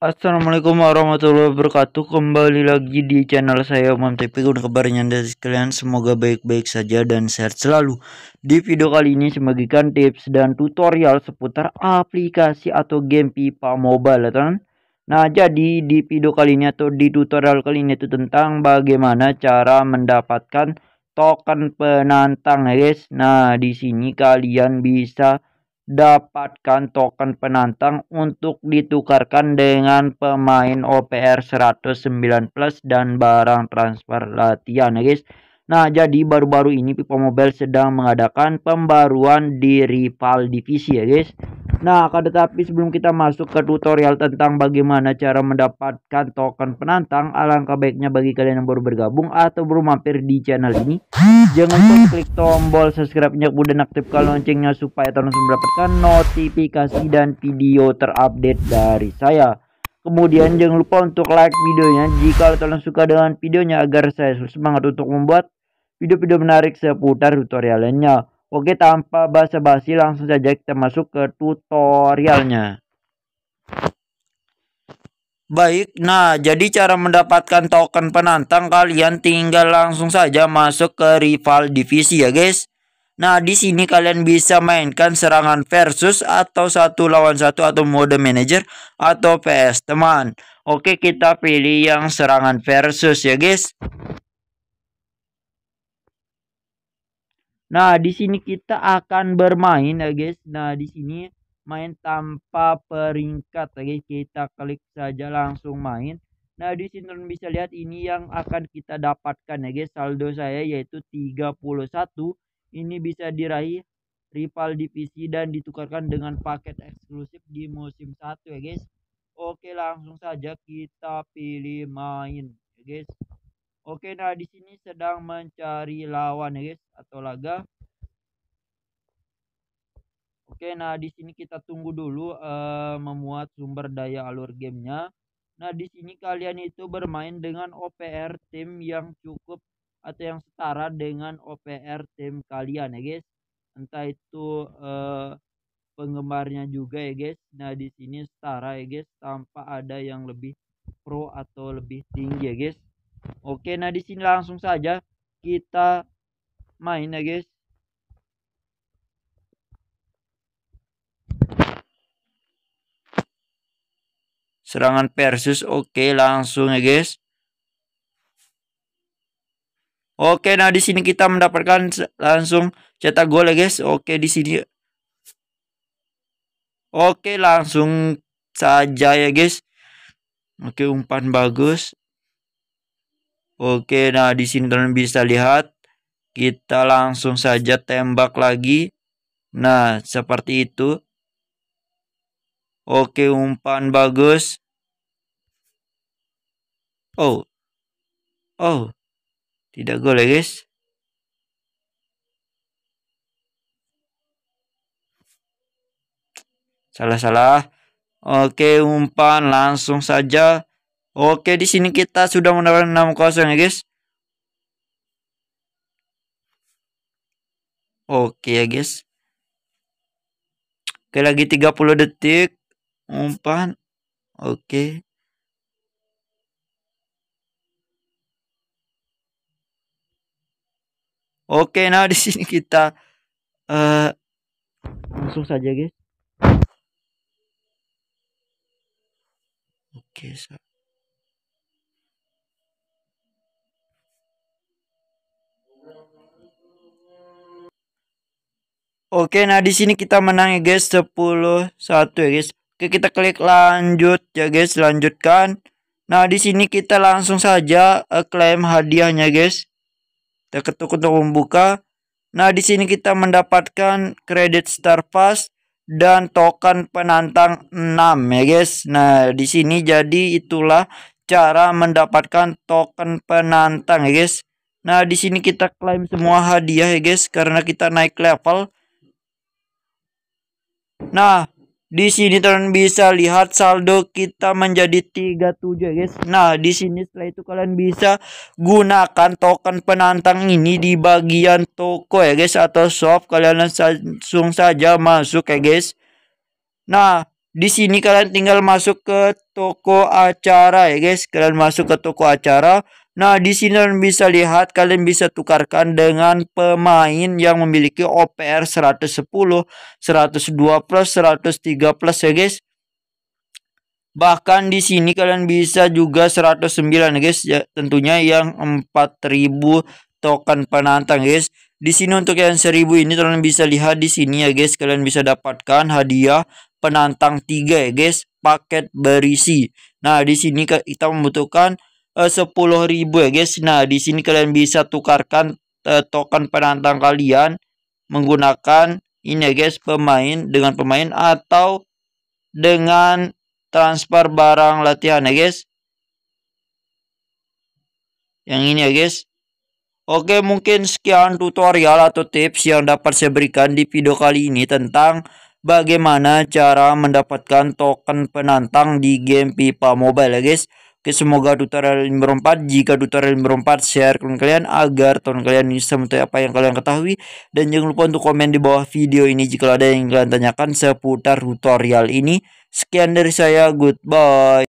Assalamualaikum warahmatullahi wabarakatuh Kembali lagi di channel saya Mam TV Untuk kabarnya dari sekalian Semoga baik-baik saja dan sehat selalu Di video kali ini saya bagikan tips dan tutorial Seputar aplikasi atau game pipa mobile ya teman Nah jadi di video kali ini atau di tutorial kali ini itu Tentang bagaimana cara mendapatkan token penantang ya guys Nah di sini kalian bisa dapatkan token penantang untuk ditukarkan dengan pemain OPR 109 plus dan barang transfer latihan ya guys. Nah, jadi baru-baru ini Pipo Mobile sedang mengadakan pembaruan di rival divisi ya guys. Nah, akan tetapi sebelum kita masuk ke tutorial tentang bagaimana cara mendapatkan token penantang, alangkah baiknya bagi kalian yang baru bergabung atau baru mampir di channel ini, jangan lupa klik tombol subscribe-nya dan aktifkan loncengnya supaya terus mendapatkan notifikasi dan video terupdate dari saya. Kemudian jangan lupa untuk like videonya jika kalian suka dengan videonya agar saya semangat untuk membuat video-video menarik seputar tutorialnya. Oke, tanpa basa-basi langsung saja kita masuk ke tutorialnya. Baik, nah jadi cara mendapatkan token penantang kalian tinggal langsung saja masuk ke rival divisi ya guys. Nah di sini kalian bisa mainkan serangan versus atau satu lawan satu atau mode manager atau PS teman. Oke kita pilih yang serangan versus ya guys. Nah, di sini kita akan bermain ya guys. Nah, di sini main tanpa peringkat ya guys. Kita klik saja langsung main. Nah, di sini bisa lihat ini yang akan kita dapatkan ya guys. Saldo saya yaitu 31. Ini bisa diraih rival divisi dan ditukarkan dengan paket eksklusif di musim 1 ya guys. Oke, langsung saja kita pilih main ya guys. Oke, nah di sini sedang mencari lawan ya guys atau laga. Oke, nah di sini kita tunggu dulu uh, memuat sumber daya alur gamenya. Nah di sini kalian itu bermain dengan OPR tim yang cukup atau yang setara dengan OPR tim kalian ya guys. Entah itu uh, penggemarnya juga ya guys. Nah di sini setara ya guys tanpa ada yang lebih pro atau lebih tinggi ya guys. Oke, nah di sini langsung saja kita main ya guys. Serangan versus oke langsung ya guys. Oke, nah di sini kita mendapatkan langsung cetak gol ya guys. Oke, di sini. Oke, langsung saja ya guys. Oke, umpan bagus. Oke, nah di sini teman bisa lihat kita langsung saja tembak lagi. Nah, seperti itu. Oke, umpan bagus. Oh. Oh. Tidak gol ya, guys. Salah-salah. Oke, umpan langsung saja Oke, di sini kita sudah mendapatkan 6 kosong ya, guys. Oke ya, guys. Oke, lagi 30 detik. Umpan. Oke. Oke, nah di sini kita uh, langsung saja, guys. Oke, so. Oke, nah di sini kita menang ya guys 10 1 ya guys. Oke, kita klik lanjut ya guys, lanjutkan. Nah, di sini kita langsung saja uh, klaim hadiahnya guys. Kita ketuk untuk membuka. Nah, di sini kita mendapatkan kredit Star Pass dan token penantang 6 ya guys. Nah, di sini jadi itulah cara mendapatkan token penantang ya guys. Nah, di sini kita klaim semua hadiah ya guys karena kita naik level Nah, di sini kalian bisa lihat saldo kita menjadi 37 ya guys. Nah, di sini setelah itu kalian bisa gunakan token penantang ini di bagian toko ya guys atau shop kalian langsung saja masuk ya guys. Nah, di sini kalian tinggal masuk ke toko acara ya guys. Kalian masuk ke toko acara. Nah, di sini kalian bisa lihat kalian bisa tukarkan dengan pemain yang memiliki OPR 110, 102 plus, 103 plus ya guys. Bahkan di sini kalian bisa juga 109 ya guys ya, tentunya yang 4000 token penantang guys. Di sini untuk yang 1000 ini kalian bisa lihat di sini ya guys, kalian bisa dapatkan hadiah penantang 3 ya guys, paket berisi. Nah, di sini kita membutuhkan Eh, sepuluh ribu ya guys. Nah di sini kalian bisa tukarkan uh, token penantang kalian menggunakan ini ya guys pemain dengan pemain atau dengan transfer barang latihan ya guys. Yang ini ya guys. Oke mungkin sekian tutorial atau tips yang dapat saya berikan di video kali ini tentang bagaimana cara mendapatkan token penantang di game pipa Mobile ya guys. Oke, semoga tutorial ini bermanfaat. Jika tutorial ini bermanfaat, share ke kalian agar teman kalian bisa mengetahui apa yang kalian ketahui. Dan jangan lupa untuk komen di bawah video ini jika ada yang kalian tanyakan seputar tutorial ini. Sekian dari saya, goodbye.